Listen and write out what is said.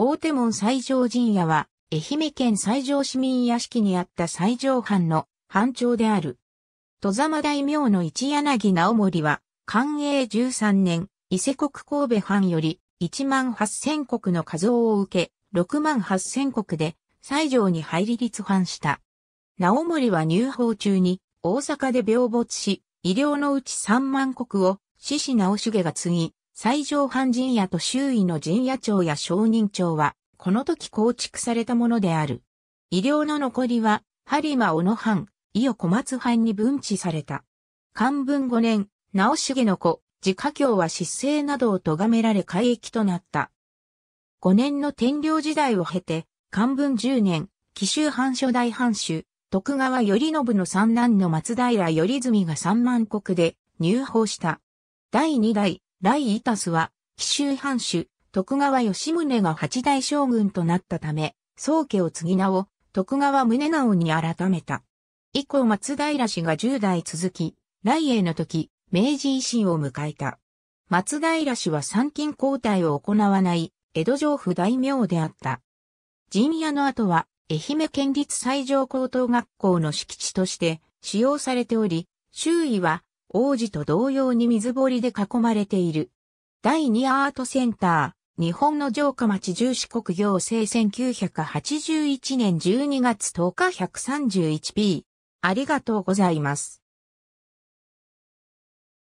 大手門西条陣屋は、愛媛県西条市民屋敷にあった西条藩の藩長である。戸様大名の一柳直盛は、寛永13年、伊勢国神戸藩より1万8000国の数を受け、6万8000国で西条に入り立藩した。直盛は入法中に大阪で病没し、医療のうち3万国を獅子直茂が継ぎ、最上藩陣屋と周囲の陣屋町や商人町は、この時構築されたものである。医療の残りは、播磨小野藩、伊予小松藩に分置された。漢文5年、直重の子、自家教は失政などを咎められ海易となった。5年の天領時代を経て、漢文10年、紀州藩初代藩主、徳川頼信の三男の松平頼住が三万国で入法した。第2代、来イタスは、奇襲藩主、徳川吉宗が八代将軍となったため、宗家を継ぎ名を、徳川宗直に改めた。以降松平氏が10代続き、来永の時、明治維新を迎えた。松平氏は参勤交代を行わない江戸城府大名であった。陣屋の後は愛媛県立西条高等学校の敷地として使用されており、周囲は王子と同様に水堀で囲まれている。第2アートセンター、日本の城下町重視国行政1981年12月10日 131p。ありがとうございます。